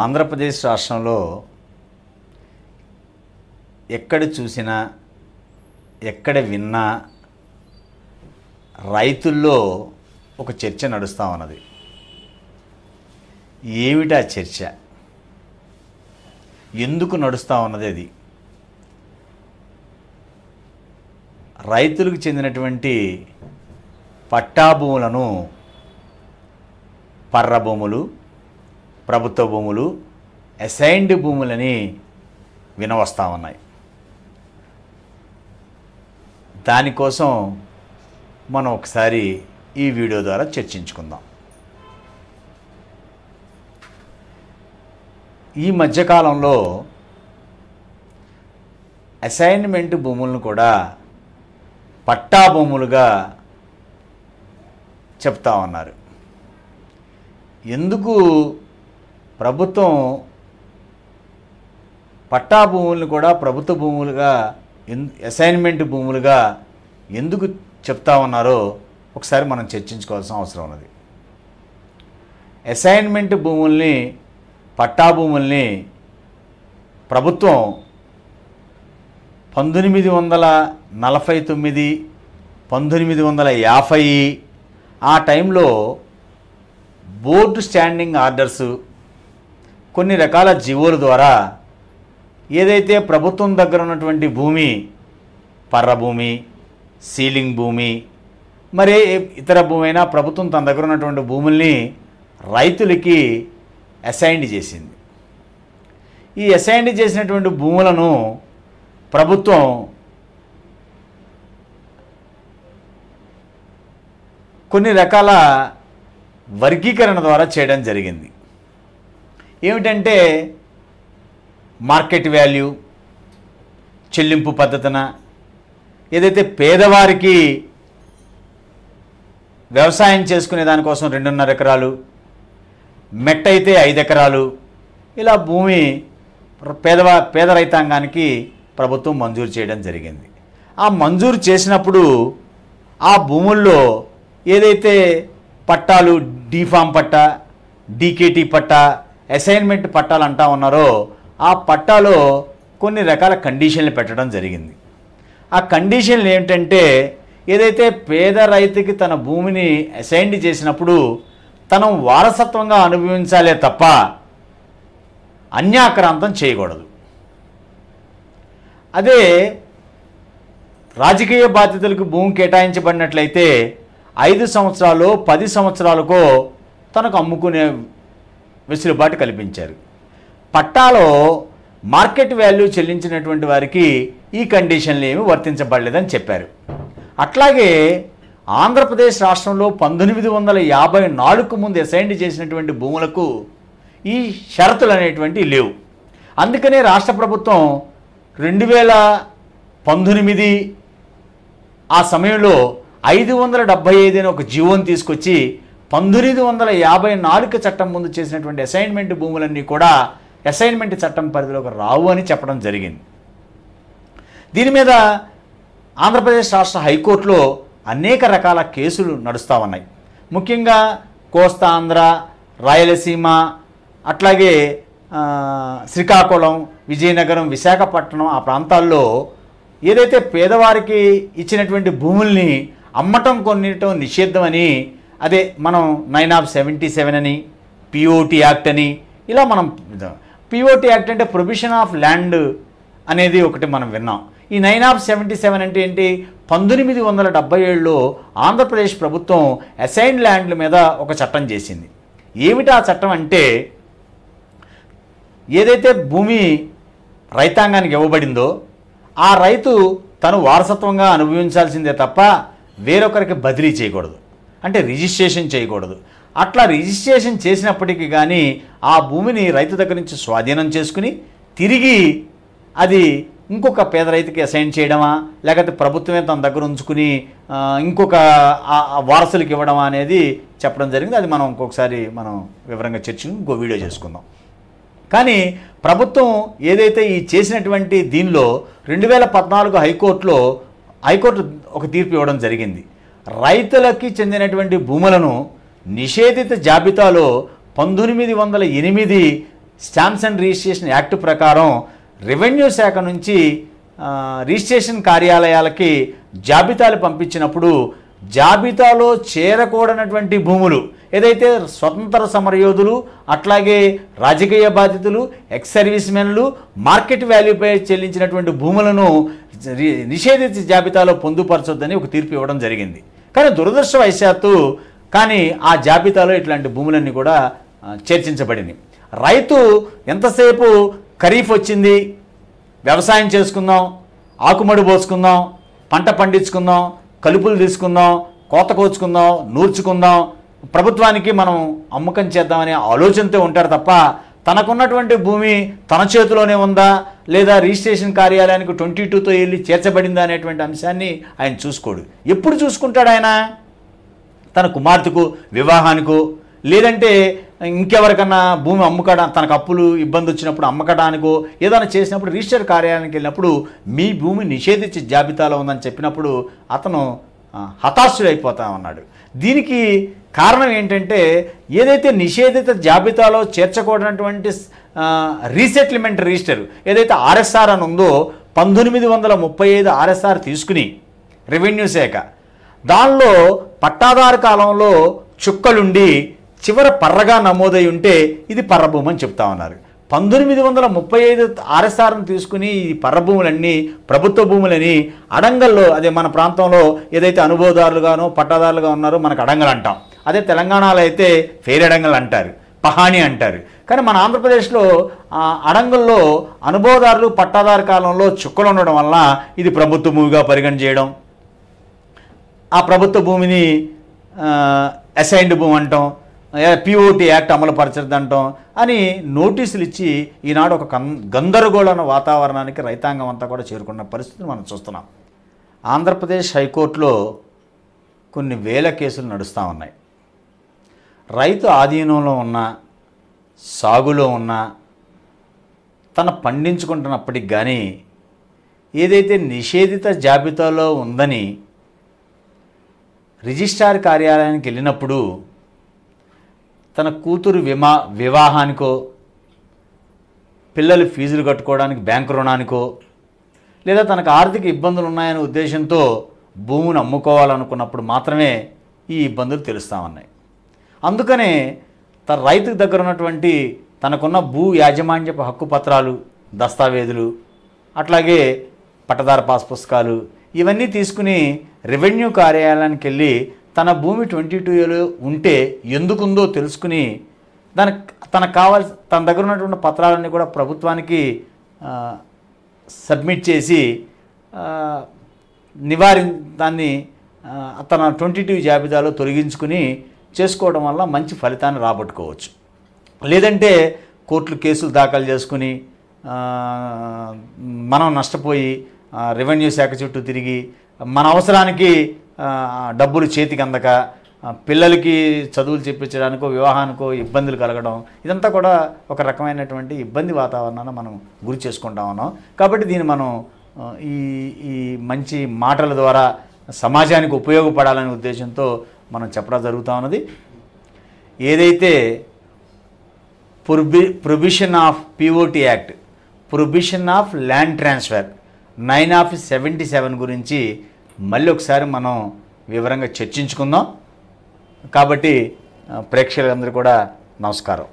ఆంధ్రప్రదేశ్ రాష్ట్రంలో ఎక్కడ చూసినా ఎక్కడ విన్నా రైతుల్లో ఒక చర్చ నడుస్తూ ఉన్నది ఏమిటా చర్చ ఎందుకు నడుస్తూ ఉన్నది అది రైతులకు చెందినటువంటి పట్టాభూములను పర్రభూములు ప్రభుత్వ భూములు అసైన్డ్ భూములని వినవస్తూ ఉన్నాయి దానికోసం మనం ఒకసారి ఈ వీడియో ద్వారా చర్చించుకుందాం ఈ మధ్యకాలంలో అసైన్మెంట్ భూములను కూడా పట్టా భూములుగా చెప్తా ఉన్నారు ఎందుకు ప్రభుత్వం పట్టా భూములను కూడా ప్రభుత్వ భూములుగా అసైన్మెంట్ భూములుగా ఎందుకు చెప్తా ఉన్నారో ఒకసారి మనం చర్చించుకోవాల్సిన అవసరం ఉన్నది అసైన్మెంట్ భూముల్ని పట్టా భూముల్ని ప్రభుత్వం పంతొమ్మిది వందల నలభై తొమ్మిది పంతొమ్మిది వందల యాభై ఆ టైంలో బోర్డు స్టాండింగ్ ఆర్డర్సు కొన్ని రకాల జీవోల ద్వారా ఏదైతే ప్రభుత్వం దగ్గర ఉన్నటువంటి భూమి పర్రభూమి సీలింగ్ భూమి మరి ఇతర భూమి అయినా ప్రభుత్వం తన దగ్గర ఉన్నటువంటి భూముల్ని రైతులకి అసైన్డ్ చేసింది ఈ అసైన్డ్ చేసినటువంటి భూములను ప్రభుత్వం కొన్ని రకాల వర్గీకరణ ద్వారా చేయడం జరిగింది ఏమిటంటే మార్కెట్ వాల్యూ చెల్లింపు పద్ధతిన ఏదైతే పేదవారికి వ్యవసాయం చేసుకునే దానికోసం రెండున్నర ఎకరాలు మెట్ అయితే ఐదు ఎకరాలు ఇలా భూమి పేదవా పేద రైతాంగానికి ప్రభుత్వం మంజూరు చేయడం జరిగింది ఆ మంజూరు చేసినప్పుడు ఆ భూముల్లో ఏదైతే పట్టాలు డీఫామ్ పట్ట డీకేటీ పట్ట అసైన్మెంట్ పట్టాలు అంటా ఉన్నారో ఆ పట్టాలో కొన్ని రకాల కండిషన్లు పెట్టడం జరిగింది ఆ కండిషన్లు ఏమిటంటే ఏదైతే పేద రైతుకి తన భూమిని అసైన్డ్ చేసినప్పుడు తను వారసత్వంగా అనుభవించాలే తప్ప అన్యాక్రాంతం చేయకూడదు అదే రాజకీయ బాధ్యతలకు భూమి కేటాయించబడినట్లయితే ఐదు సంవత్సరాలు పది సంవత్సరాలకో తనకు అమ్ముకునే వెసులుబాటు కల్పించారు పట్టాలో మార్కెట్ వాల్యూ చెల్లించినటువంటి వారికి ఈ కండిషన్లు ఏమి వర్తించబడలేదని చెప్పారు అట్లాగే ఆంధ్రప్రదేశ్ రాష్ట్రంలో పంతొమ్మిది వందల యాభై నాలుగు ముందు అసైన్డ్ చేసినటువంటి భూములకు ఈ షరతులు అనేటువంటివి లేవు అందుకనే రాష్ట్ర ప్రభుత్వం రెండు వేల పంతొమ్మిది ఆ సమయంలో ఐదు వందల డెబ్భై ఐదు అని ఒక జీవోని తీసుకొచ్చి పంతొమ్మిది వందల యాభై నాలుగు చట్టం ముందు చేసినటువంటి అసైన్మెంట్ భూములన్నీ కూడా అసైన్మెంట్ చట్టం పరిధిలోకి రావు అని చెప్పడం జరిగింది దీని మీద ఆంధ్రప్రదేశ్ రాష్ట్ర హైకోర్టులో అనేక రకాల కేసులు నడుస్తూ ఉన్నాయి ముఖ్యంగా కోస్తా ఆంధ్ర రాయలసీమ అట్లాగే శ్రీకాకుళం విజయనగరం విశాఖపట్నం ఆ ప్రాంతాల్లో ఏదైతే పేదవారికి ఇచ్చినటువంటి భూముల్ని అమ్మటం కొనిటం అని అదే మనం నైన్ ఆఫ్ సెవెంటీ సెవెన్ అని పిఓటి యాక్ట్ అని ఇలా మనం పిఓటి యాక్ట్ అంటే ప్రొవిషన్ ఆఫ్ ల్యాండ్ అనేది ఒకటి మనం విన్నాం ఈ నైన్ ఆఫ్ సెవెంటీ సెవెన్ అంటే ఏంటి పంతొమ్మిది వందల డెబ్బై ఏడులో ఆంధ్రప్రదేశ్ ప్రభుత్వం అసైన్ ల్యాండ్ల మీద ఒక చట్టం చేసింది ఏమిటా చట్టం అంటే ఏదైతే భూమి రైతాంగానికి ఇవ్వబడిందో ఆ రైతు తను వారసత్వంగా అనుభవించాల్సిందే తప్ప వేరొకరికి బదిలీ చేయకూడదు అంటే రిజిస్ట్రేషన్ చేయకూడదు అట్లా రిజిస్ట్రేషన్ చేసినప్పటికీ కానీ ఆ భూమిని రైతు దగ్గర నుంచి స్వాధీనం చేసుకుని తిరిగి అది ఇంకొక పేద రైతుకి అసైన్ చేయడమా లేకపోతే ప్రభుత్వమే తన దగ్గర ఉంచుకుని ఇంకొక వారసులకు ఇవ్వడమా అనేది చెప్పడం జరిగింది అది మనం ఇంకొకసారి మనం వివరంగా చర్చించి ఇంకో వీడియో చేసుకుందాం కానీ ప్రభుత్వం ఏదైతే ఈ చేసినటువంటి దీనిలో రెండు వేల పద్నాలుగు హైకోర్టులో హైకోర్టు ఒక తీర్పు ఇవ్వడం జరిగింది రైతులకి చెందినటువంటి భూములను నిషేధిత జాబితాలో పంతొమ్మిది వందల ఎనిమిది స్టాంప్స్ అండ్ రిజిస్ట్రేషన్ యాక్ట్ ప్రకారం రెవెన్యూ శాఖ నుంచి రిజిస్ట్రేషన్ కార్యాలయాలకి జాబితాలు పంపించినప్పుడు జాబితాలో చేరకూడనటువంటి భూములు ఏదైతే స్వతంత్ర సమరయోధులు అట్లాగే రాజకీయ బాధితులు ఎక్స్ సర్వీస్ మెన్లు మార్కెట్ వాల్యూపై చెల్లించినటువంటి భూములను నిషేధిత జాబితాలో పొందుపరచొద్దని ఒక తీర్పు ఇవ్వడం జరిగింది కానీ దురదృష్టవశాత్తు కానీ ఆ జాబితాలో ఇట్లాంటి భూములన్నీ కూడా చేర్చించబడింది రైతు ఎంతసేపు ఖరీఫ్ వచ్చింది వ్యవసాయం చేసుకుందాం ఆకుమడి పోసుకుందాం పంట పండించుకుందాం కలుపులు తీసుకుందాం కోత కోచుకుందాం నూర్చుకుందాం ప్రభుత్వానికి మనం అమ్మకం చేద్దామనే ఆలోచనతో ఉంటారు తప్ప తనకున్నటువంటి భూమి తన చేతిలోనే ఉందా లేదా రిజిస్ట్రేషన్ కార్యాలయానికి ట్వంటీ టూతో వెళ్ళి చేర్చబడిందా అనేటువంటి అంశాన్ని ఆయన చూసుకోడు ఎప్పుడు చూసుకుంటాడు ఆయన తన కుమార్తెకు వివాహానికో లేదంటే ఇంకెవరికన్నా భూమి అమ్ముకడా తనకు అప్పులు ఇబ్బంది వచ్చినప్పుడు అమ్మకడానికో ఏదైనా చేసినప్పుడు రిజిస్టర్ కార్యాలయానికి వెళ్ళినప్పుడు మీ భూమి నిషేధించే జాబితాలో ఉందని చెప్పినప్పుడు అతను హతాశుడైపోతా ఉన్నాడు దీనికి కారణం ఏంటంటే ఏదైతే నిషేధిత జాబితాలో చేర్చకూడనటువంటి రీసెటిల్మెంట్ రిజిస్టర్ ఏదైతే ఆర్ఎస్ఆర్ అని ఉందో పంతొమ్మిది వందల ముప్పై ఐదు ఆర్ఎస్ఆర్ తీసుకుని రెవెన్యూ శాఖ దానిలో పట్టాదారు కాలంలో చుక్కలుండి చివర పర్రగా నమోదై ఉంటే ఇది పర్రభూమని చెప్తా ఉన్నారు పంతొమ్మిది వందల ముప్పై ఐదు ఆర్ఎస్ఆర్ను తీసుకుని ఈ పర్ర భూములన్నీ ప్రభుత్వ భూములని అడంగల్లో అదే మన ప్రాంతంలో ఏదైతే అనుభవదారులుగానో పట్టాదారులుగా ఉన్నారో మనకు అడంగలు అంటాం అదే తెలంగాణలో అయితే ఫేరడంగలు అంటారు పహాణి అంటారు కానీ మన ఆంధ్రప్రదేశ్లో అడంగల్లో అనుభవదారులు పట్టాదారు కాలంలో చుక్కలు ఉండడం వల్ల ఇది ప్రభుత్వ భూమిగా పరిగణ చేయడం ఆ ప్రభుత్వ భూమిని అసైన్డ్ భూమి అంటాం పిఓటి యాక్ట్ అమలుపరచదంటాం అని నోటీసులు ఇచ్చి ఈనాడు ఒక గందరగోళన వాతావరణానికి రైతాంగం అంతా కూడా చేరుకున్న పరిస్థితిని మనం చూస్తున్నాం ఆంధ్రప్రదేశ్ హైకోర్టులో కొన్ని వేల కేసులు నడుస్తూ ఉన్నాయి రైతు ఆధీనంలో ఉన్న సాగులో ఉన్న తన పండించుకుంటున్నప్పటికి కానీ ఏదైతే నిషేధిత జాబితాలో ఉందని రిజిస్ట్రార్ కార్యాలయానికి వెళ్ళినప్పుడు తన కూతురు విమా వివాహానికో పిల్లలు ఫీజులు కట్టుకోవడానికి బ్యాంకు రుణానికో లేదా తనకు ఆర్థిక ఇబ్బందులు ఉన్నాయనే ఉద్దేశంతో భూమిని అమ్ముకోవాలనుకున్నప్పుడు మాత్రమే ఈ ఇబ్బందులు తెలుస్తూ ఉన్నాయి అందుకనే తన రైతుకు దగ్గర ఉన్నటువంటి తనకున్న భూ యాజమాన్య హక్కు పత్రాలు దస్తావేజులు అట్లాగే పట్టదార పాస్ పుస్తకాలు ఇవన్నీ తీసుకుని రెవెన్యూ కార్యాలయానికి వెళ్ళి తన భూమి ట్వంటీ టూ ఏలో ఉంటే ఎందుకుందో తెలుసుకుని దాని తనకు కావాల్సి తన దగ్గర ఉన్నటువంటి పత్రాలన్నీ కూడా ప్రభుత్వానికి సబ్మిట్ చేసి నివారి దాన్ని తన ట్వంటీ టూ జాబితాలో తొలగించుకుని చేసుకోవడం వల్ల మంచి ఫలితాన్ని రాబట్టుకోవచ్చు లేదంటే కోర్టులు కేసులు దాఖలు చేసుకుని మనం నష్టపోయి రెవెన్యూ శాఖ చుట్టూ తిరిగి మన అవసరానికి డబ్బులు చేతికి అందక పిల్లలకి చదువులు చెప్పించడానికో వివాహానికో ఇబ్బందులు కలగడం ఇదంతా కూడా ఒక రకమైనటువంటి ఇబ్బంది వాతావరణాన్ని మనం గురి చేసుకుంటా ఉన్నాం కాబట్టి దీన్ని మనం ఈ ఈ మంచి మాటల ద్వారా సమాజానికి ఉపయోగపడాలనే ఉద్దేశంతో మనం చెప్పడం జరుగుతూ ఉన్నది ఏదైతే ప్రొబి prohibition of POT act prohibition of land transfer nine of seventy seven గురించి మళ్ళీ ఒకసారి మనం వివరంగా చర్చించుకుందాం కాబట్టి ప్రేక్షకులందరూ కూడా నమస్కారం